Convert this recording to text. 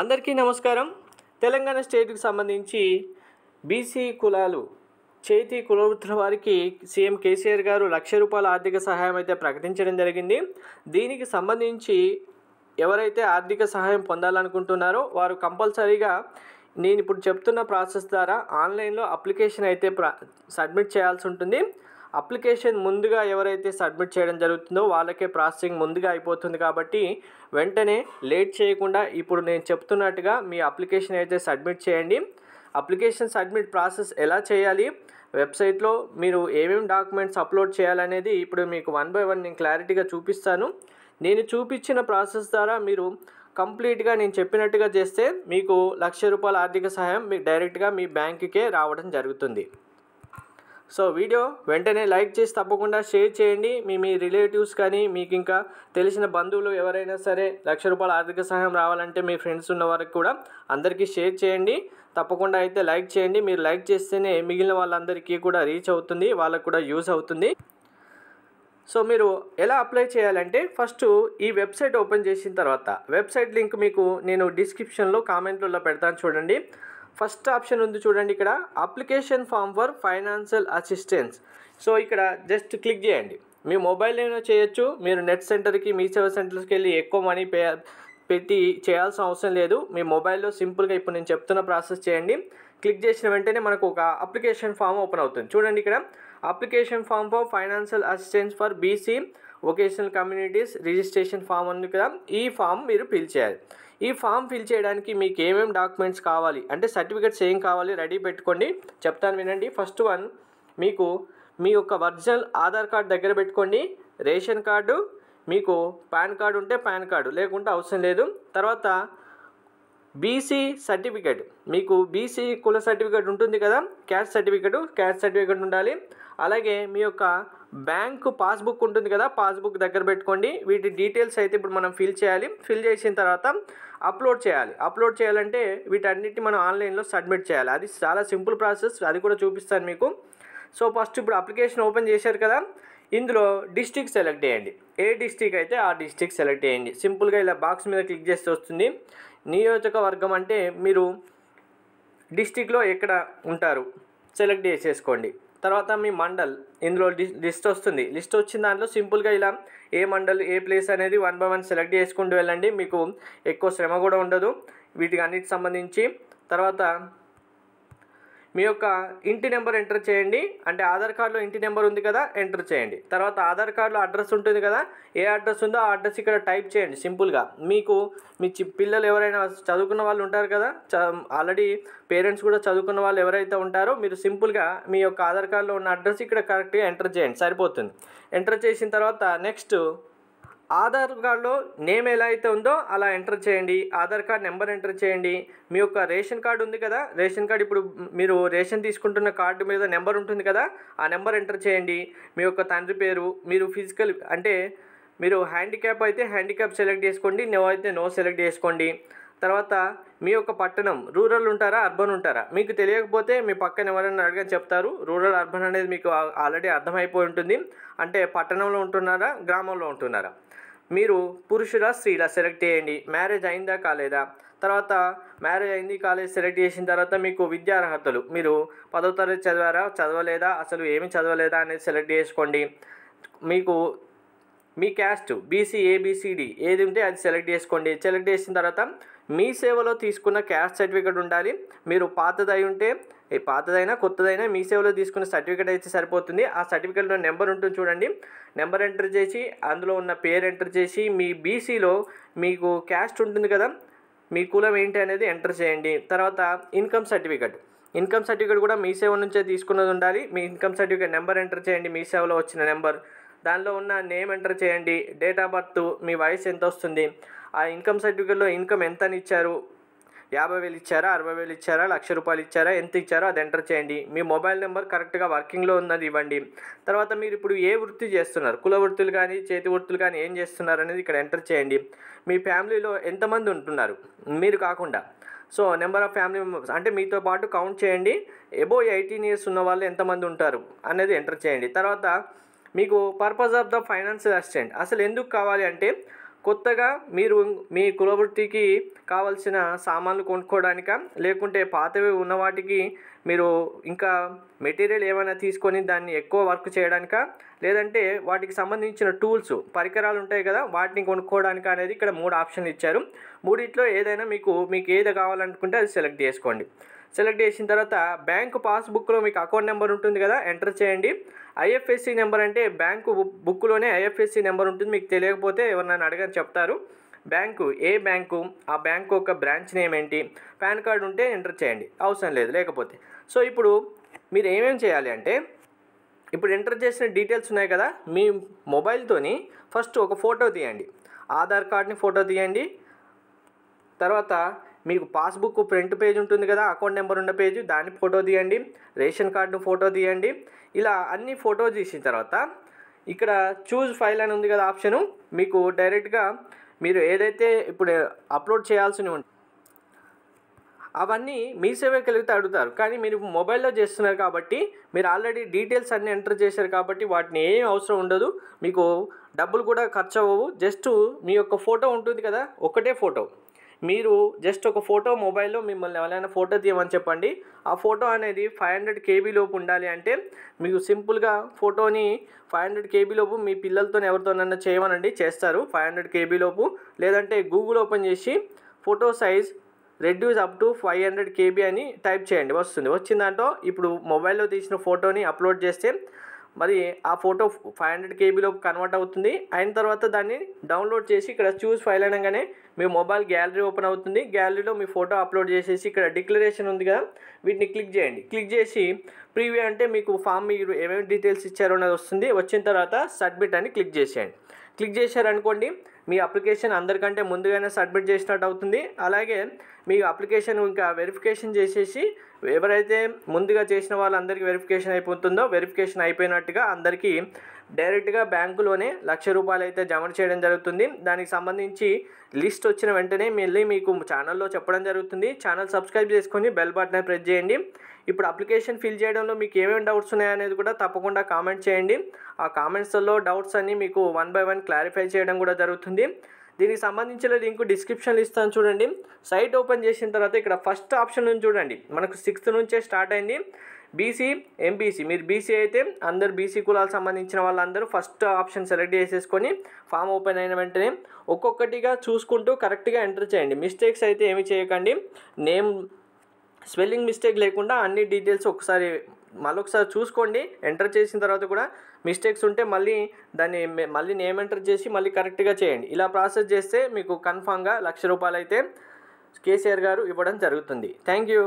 అందరికీ నమస్కారం తెలంగాణ స్టేట్కి సంబంధించి బీసీ కులాలు చేతి కులవృత్తుల వారికి సీఎం కేసీఆర్ గారు లక్ష రూపాయల ఆర్థిక సహాయం అయితే ప్రకటించడం జరిగింది దీనికి సంబంధించి ఎవరైతే ఆర్థిక సహాయం పొందాలనుకుంటున్నారో వారు కంపల్సరీగా నేను ఇప్పుడు చెప్తున్న ప్రాసెస్ ద్వారా ఆన్లైన్లో అప్లికేషన్ అయితే సబ్మిట్ చేయాల్సి ఉంటుంది అప్లికేషన్ ముందుగా ఎవరైతే సబ్మిట్ చేయడం జరుగుతుందో వాళ్ళకే ప్రాసెసింగ్ ముందుగా అయిపోతుంది కాబట్టి వెంటనే లేట్ చేయకుండా ఇప్పుడు నేను చెప్తున్నట్టుగా మీ అప్లికేషన్ అయితే సబ్మిట్ చేయండి అప్లికేషన్ సబ్మిట్ ప్రాసెస్ ఎలా చేయాలి వెబ్సైట్లో మీరు ఏమేమి డాక్యుమెంట్స్ అప్లోడ్ చేయాలనేది ఇప్పుడు మీకు వన్ బై వన్ నేను క్లారిటీగా చూపిస్తాను నేను చూపించిన ప్రాసెస్ ద్వారా మీరు కంప్లీట్గా నేను చెప్పినట్టుగా చేస్తే మీకు లక్ష రూపాయల ఆర్థిక సహాయం మీకు డైరెక్ట్గా మీ బ్యాంకుకే రావడం జరుగుతుంది సో వీడియో వెంటనే లైక్ చేసి తప్పకుండా షేర్ చేయండి మీ మీ రిలేటివ్స్ కానీ మీకు ఇంకా తెలిసిన బంధువులు ఎవరైనా సరే లక్ష రూపాయల ఆర్థిక సహాయం రావాలంటే మీ ఫ్రెండ్స్ ఉన్న వరకు కూడా అందరికీ షేర్ చేయండి తప్పకుండా అయితే లైక్ చేయండి మీరు లైక్ చేస్తేనే మిగిలిన వాళ్ళందరికీ కూడా రీచ్ అవుతుంది వాళ్ళకు కూడా యూస్ అవుతుంది సో మీరు ఎలా అప్లై చేయాలంటే ఫస్ట్ ఈ వెబ్సైట్ ఓపెన్ చేసిన తర్వాత వెబ్సైట్ లింక్ మీకు నేను డిస్క్రిప్షన్లో కామెంట్లలో పెడతాను చూడండి ఫస్ట్ ఆప్షన్ ఉంది చూడండి ఇక్కడ application form for financial assistance so ఇక్కడ జస్ట్ క్లిక్ చేయండి మీ మొబైల్ ఏమైనా చేయొచ్చు మీరు నెట్ సెంటర్కి మీ సేవ సెంటర్స్కి వెళ్ళి ఎక్కువ మనీ పే పెట్టి చేయాల్సిన అవసరం లేదు మీ మొబైల్లో సింపుల్గా ఇప్పుడు నేను చెప్తున్న ప్రాసెస్ చేయండి క్లిక్ చేసిన వెంటనే మనకు ఒక అప్లికేషన్ ఫామ్ ఓపెన్ అవుతుంది చూడండి ఇక్కడ application form for financial assistance for BC vocational communities registration form అన్నీ కదా ఈ ఫామ్ మీరు ఫిల్ చేయాలి ఈ ఫామ్ ఫిల్ చేయడానికి మీకు ఏమేమి డాక్యుమెంట్స్ కావాలి అంటే సర్టిఫికెట్స్ ఏం కావాలి రెడీ పెట్టుకోండి చెప్తాను వినండి ఫస్ట్ వన్ మీకు మీ యొక్క ఒరిజినల్ ఆధార్ కార్డ్ దగ్గర పెట్టుకోండి రేషన్ కార్డు మీకు పాన్ కార్డు ఉంటే పాన్ కార్డు లేకుంటే అవసరం లేదు తర్వాత బీసీ సర్టిఫికేట్ మీకు బీసీ కుల సర్టిఫికేట్ ఉంటుంది కదా క్యాస్ట్ సర్టిఫికేట్ క్యాస్ట్ సర్టిఫికేట్ ఉండాలి అలాగే మీ యొక్క బ్యాంకు పాస్బుక్ ఉంటుంది కదా పాస్బుక్ దగ్గర పెట్టుకోండి వీటి డీటెయిల్స్ అయితే ఇప్పుడు మనం ఫిల్ చేయాలి ఫిల్ చేసిన తర్వాత అప్లోడ్ చేయాలి అప్లోడ్ చేయాలంటే వీటన్నిటిని మనం ఆన్లైన్లో సబ్మిట్ చేయాలి అది చాలా సింపుల్ ప్రాసెస్ అది కూడా చూపిస్తాను మీకు సో ఫస్ట్ ఇప్పుడు అప్లికేషన్ ఓపెన్ చేశారు కదా ఇందులో డిస్టిక్ సెలెక్ట్ చేయండి ఏ డిస్టిక్ అయితే ఆ డిస్టిక్ సెలెక్ట్ చేయండి సింపుల్గా ఇలా బాక్స్ మీద క్లిక్ చేస్తే వస్తుంది నియోజకవర్గం అంటే మీరు డిస్టిక్లో ఎక్కడ ఉంటారు సెలెక్ట్ చేసేసుకోండి తర్వాత మీ మండల్ ఇందులో లిస్ట్ వస్తుంది లిస్ట్ వచ్చిన దాంట్లో సింపుల్గా ఇలా ఏ మండల్ ఏ ప్లేస్ అనేది వన్ బై వన్ సెలెక్ట్ చేసుకుంటూ వెళ్ళండి మీకు ఎక్కువ శ్రమ కూడా ఉండదు వీటికి అన్నిటి సంబంధించి తర్వాత మీ యొక్క ఇంటి నెంబర్ ఎంటర్ చేయండి అంటే ఆధార్ కార్డులో ఇంటి నెంబర్ ఉంది కదా ఎంటర్ చేయండి తర్వాత ఆధార్ కార్డులో అడ్రస్ ఉంటుంది కదా ఏ అడ్రస్ ఉందో ఆ అడ్రస్ ఇక్కడ టైప్ చేయండి సింపుల్గా మీకు మీ పిల్లలు ఎవరైనా చదువుకున్న వాళ్ళు ఉంటారు కదా ఆల్రెడీ పేరెంట్స్ కూడా చదువుకున్న వాళ్ళు ఎవరైతే ఉంటారో మీరు సింపుల్గా మీ యొక్క ఆధార్ కార్డులో ఉన్న అడ్రస్ ఇక్కడ కరెక్ట్గా ఎంటర్ చేయండి సరిపోతుంది ఎంటర్ చేసిన తర్వాత నెక్స్ట్ ఆధార్ కార్డులో నేమ్ ఎలా అయితే ఉందో అలా ఎంటర్ చేయండి ఆధార్ కార్డ్ నెంబర్ ఎంటర్ చేయండి మీ యొక్క రేషన్ కార్డు ఉంది కదా రేషన్ కార్డు ఇప్పుడు మీరు రేషన్ తీసుకుంటున్న కార్డు మీద నెంబర్ ఉంటుంది కదా ఆ నెంబర్ ఎంటర్ చేయండి మీ యొక్క తండ్రి పేరు మీరు ఫిజికల్ అంటే మీరు హ్యాండిక్యాప్ అయితే హ్యాండిక్యాప్ సెలెక్ట్ చేసుకోండి నో అయితే నో సెలెక్ట్ చేసుకోండి తర్వాత మీ యొక్క పట్టణం రూరల్ ఉంటారా అర్బన్ ఉంటారా మీకు తెలియకపోతే మీ పక్కన ఎవరైనా అడగని చెప్తారు రూరల్ అర్బన్ అనేది మీకు ఆల్రెడీ అర్థమైపోయి ఉంటుంది అంటే పట్టణంలో ఉంటున్నారా గ్రామంలో ఉంటున్నారా మీరు పురుషుల స్త్రీల సెలెక్ట్ చేయండి మ్యారేజ్ అయిందా కాలేదా తర్వాత మ్యారేజ్ అయింది కాలేజ్ సెలెక్ట్ చేసిన తర్వాత మీకు విద్యార్హతలు మీరు పదో తరగతి చదివారా చదవలేదా అసలు ఏమి చదవలేదా అనేది సెలెక్ట్ చేసుకోండి మీకు మీ క్యాస్ట్ బీసీ ఏబిసిడి ఏది ఉంటే అది సెలెక్ట్ చేసుకోండి సెలెక్ట్ చేసిన తర్వాత మీ సేవలో తీసుకున్న క్యాస్ట్ సర్టిఫికేట్ ఉండాలి మీరు పాతదై ఉంటే పాతదైనా కొత్తదైనా మీ సేవలో తీసుకున్న సర్టిఫికేట్ అయితే సరిపోతుంది ఆ సర్టిఫికేట్లో నెంబర్ ఉంటుంది చూడండి నెంబర్ ఎంటర్ చేసి అందులో ఉన్న పేరు ఎంటర్ చేసి మీ బీసీలో మీకు క్యాస్ట్ ఉంటుంది కదా మీ కులం ఏంటి అనేది ఎంటర్ చేయండి తర్వాత ఇన్కమ్ సర్టిఫికేట్ ఇన్కమ్ సర్టిఫికేట్ కూడా మీ సేవ నుంచే తీసుకున్నది ఉండాలి మీ ఇన్కమ్ సర్టిఫికేట్ నెంబర్ ఎంటర్ చేయండి మీ సేవలో వచ్చిన నెంబర్ దానిలో ఉన్న నేమ్ ఎంటర్ చేయండి డేట్ ఆఫ్ బర్త్ మీ వయసు ఎంత వస్తుంది ఆ ఇన్కమ్ సర్టిఫికేట్లో ఇన్కమ్ ఎంత అని ఇచ్చారు యాభై వేలు ఇచ్చారా అరవై వేలు ఇచ్చారా లక్ష రూపాయలు ఇచ్చారా ఎంత ఇచ్చారో అది ఎంటర్ చేయండి మీ మొబైల్ నెంబర్ కరెక్ట్గా వర్కింగ్లో ఉన్నది ఇవ్వండి తర్వాత మీరు ఇప్పుడు ఏ వృత్తి చేస్తున్నారు కుల వృత్తులు కానీ చేతి వృత్తులు కానీ ఏం చేస్తున్నారు అనేది ఇక్కడ ఎంటర్ చేయండి మీ ఫ్యామిలీలో ఎంతమంది ఉంటున్నారు మీరు కాకుండా so number of family members అంటే మీతో పాటు కౌంట్ చేయండి ఎబో ఎయిటీన్ ఇయర్స్ ఉన్న వాళ్ళు ఎంతమంది ఉంటారు అనేది ఎంటర్ చేయండి తర్వాత మీకు purpose of the financial assistant అసలు ఎందుకు కావాలి అంటే కొత్తగా మీరు మీ కులవృత్తికి కావలసిన సామాన్లు కొనుక్కోవడానిక లేకుంటే పాతవి ఉన్న వాటికి మీరు ఇంకా మెటీరియల్ ఏమైనా తీసుకొని దాన్ని ఎక్కువ వర్క్ చేయడానిక లేదంటే వాటికి సంబంధించిన టూల్స్ పరికరాలు ఉంటాయి కదా వాటిని కొనుక్కోవడానికి అనేది ఇక్కడ మూడు ఆప్షన్లు ఇచ్చారు మూడిట్లో ఏదైనా మీకు మీకు ఏది కావాలనుకుంటే అది సెలెక్ట్ చేసుకోండి సెలెక్ట్ చేసిన తర్వాత బ్యాంక్ పాస్బుక్లో మీకు అకౌంట్ నెంబర్ ఉంటుంది కదా ఎంటర్ చేయండి ఐఎఫ్ఎస్సి నెంబర్ అంటే బ్యాంకు బుక్లోనే ఐఎఫ్ఎస్సి నెంబర్ ఉంటుంది మీకు తెలియకపోతే ఎవరినైనా అడగని చెప్తారు బ్యాంకు ఏ బ్యాంకు ఆ బ్యాంకు యొక్క బ్రాంచ్ నేమ్ ఏంటి పాన్ కార్డు ఉంటే ఎంటర్ చేయండి అవసరం లేదు లేకపోతే సో ఇప్పుడు మీరు ఏమేమి చేయాలి అంటే ఇప్పుడు ఎంటర్ చేసిన డీటెయిల్స్ ఉన్నాయి కదా మీ మొబైల్తోని ఫస్ట్ ఒక ఫోటో తీయండి ఆధార్ కార్డ్ని ఫోటో తీయండి తర్వాత మీకు పాస్బుక్ ప్రింట్ పేజ్ ఉంటుంది కదా అకౌంట్ నెంబర్ ఉన్న పేజ్ దాని ఫోటో తీయండి రేషన్ కార్డును ఫోటో తీయండి ఇలా అన్ని ఫోటో తీసిన తర్వాత ఇక్కడ చూజ్ ఫైల్ అని ఉంది కదా ఆప్షను మీకు డైరెక్ట్గా మీరు ఏదైతే ఇప్పుడు అప్లోడ్ చేయాల్సి ఉంటుంది అవన్నీ మీ సేవే కలిగితే అడుగుతారు కానీ మీరు మొబైల్లో చేస్తున్నారు కాబట్టి మీరు ఆల్రెడీ డీటెయిల్స్ అన్నీ ఎంటర్ చేశారు కాబట్టి వాటిని ఏం అవసరం ఉండదు మీకు డబ్బులు కూడా ఖర్చు అవ్వవు జస్ట్ మీ యొక్క ఫోటో ఉంటుంది కదా ఒకటే ఫోటో మీరు జస్ట్ ఒక ఫోటో మొబైల్లో మిమ్మల్ని ఎవరైనా ఫోటో తీయమని చెప్పండి ఆ ఫోటో అనేది ఫైవ్ హండ్రెడ్ కేబీ లోపు ఉండాలి అంటే మీకు సింపుల్గా ఫోటోని ఫైవ్ హండ్రెడ్ కేబీ లోపు మీ పిల్లలతో ఎవరితోనైనా చేయమనండి చేస్తారు ఫైవ్ హండ్రెడ్ కేబీ లోపు లేదంటే గూగుల్ ఓపెన్ చేసి photo size reduce up to five hundred KB అని టైప్ చేయండి వస్తుంది వచ్చిన దాంట్లో ఇప్పుడు మొబైల్లో తీసిన ఫోటోని అప్లోడ్ చేస్తే మరి ఆ ఫోటో ఫైవ్ హండ్రెడ్ కేబీలోపు కన్వర్ట్ అవుతుంది అయిన తర్వాత దాన్ని డౌన్లోడ్ చేసి ఇక్కడ చూస్ ఫైల్ అనగానే మీ మొబైల్ గ్యాలరీ ఓపెన్ అవుతుంది గ్యాలరీలో మీ ఫోటో అప్లోడ్ చేసేసి ఇక్కడ డిక్లరేషన్ ఉంది కదా వీటిని క్లిక్ చేయండి క్లిక్ చేసి ప్రీవ్యూ అంటే మీకు ఫామ్ మీరు ఏమేమి డీటెయిల్స్ ఇచ్చారో అనేది వస్తుంది వచ్చిన తర్వాత సబ్మిట్ అని క్లిక్ చేసేయండి క్లిక్ చేశారనుకోండి మీ అప్లికేషన్ అందరికంటే ముందుగానే సబ్మిట్ చేసినట్టు అవుతుంది అలాగే మీ అప్లికేషన్ ఇంకా వెరిఫికేషన్ చేసేసి ఎవరైతే ముందుగా చేసిన వాళ్ళందరికీ వెరిఫికేషన్ అయిపోతుందో వెరిఫికేషన్ అయిపోయినట్టుగా అందరికీ డైరెక్ట్గా బ్యాంకులోనే లక్ష రూపాయలు అయితే జమ చేయడం జరుగుతుంది దానికి సంబంధించి లిస్ట్ వచ్చిన వెంటనే మళ్ళీ మీకు ఛానల్లో చెప్పడం జరుగుతుంది ఛానల్ సబ్స్క్రైబ్ చేసుకొని బెల్ బటన్ ప్రెస్ చేయండి ఇప్పుడు అప్లికేషన్ ఫిల్ చేయడంలో మీకు ఏమేమి డౌట్స్ ఉన్నాయనేది కూడా తప్పకుండా కామెంట్ చేయండి ఆ కామెంట్స్లో డౌట్స్ అన్నీ మీకు వన్ బై వన్ క్లారిఫై చేయడం కూడా జరుగుతుంది దీనికి సంబంధించిన లింక్ డిస్క్రిప్షన్లో ఇస్తాను చూడండి సైట్ ఓపెన్ చేసిన తర్వాత ఇక్కడ ఫస్ట్ ఆప్షన్ నుంచి చూడండి మనకు సిక్స్త్ నుంచే స్టార్ట్ అయింది బీసీ ఎంబీసీ మీరు బీసీ అయితే అందరు బీసీ కులాలకు సంబంధించిన వాళ్ళందరూ ఫస్ట్ ఆప్షన్ సెలెక్ట్ చేసేసుకొని ఫామ్ ఓపెన్ అయిన వెంటనే ఒక్కొక్కటిగా చూసుకుంటూ కరెక్ట్గా ఎంటర్ చేయండి మిస్టేక్స్ అయితే ఏమి చేయకండి నేమ్ స్పెల్లింగ్ మిస్టేక్ లేకుండా అన్ని డీటెయిల్స్ ఒకసారి మళ్ళీ ఒకసారి చూసుకోండి ఎంటర్ చేసిన తర్వాత కూడా మిస్టేక్స్ ఉంటే మళ్ళీ దాన్ని మళ్ళీ నేమ్ ఎంటర్ చేసి మళ్ళీ కరెక్ట్గా చేయండి ఇలా ప్రాసెస్ చేస్తే మీకు కన్ఫామ్గా లక్ష రూపాయలు అయితే కేసీఆర్ గారు ఇవ్వడం జరుగుతుంది థ్యాంక్ యూ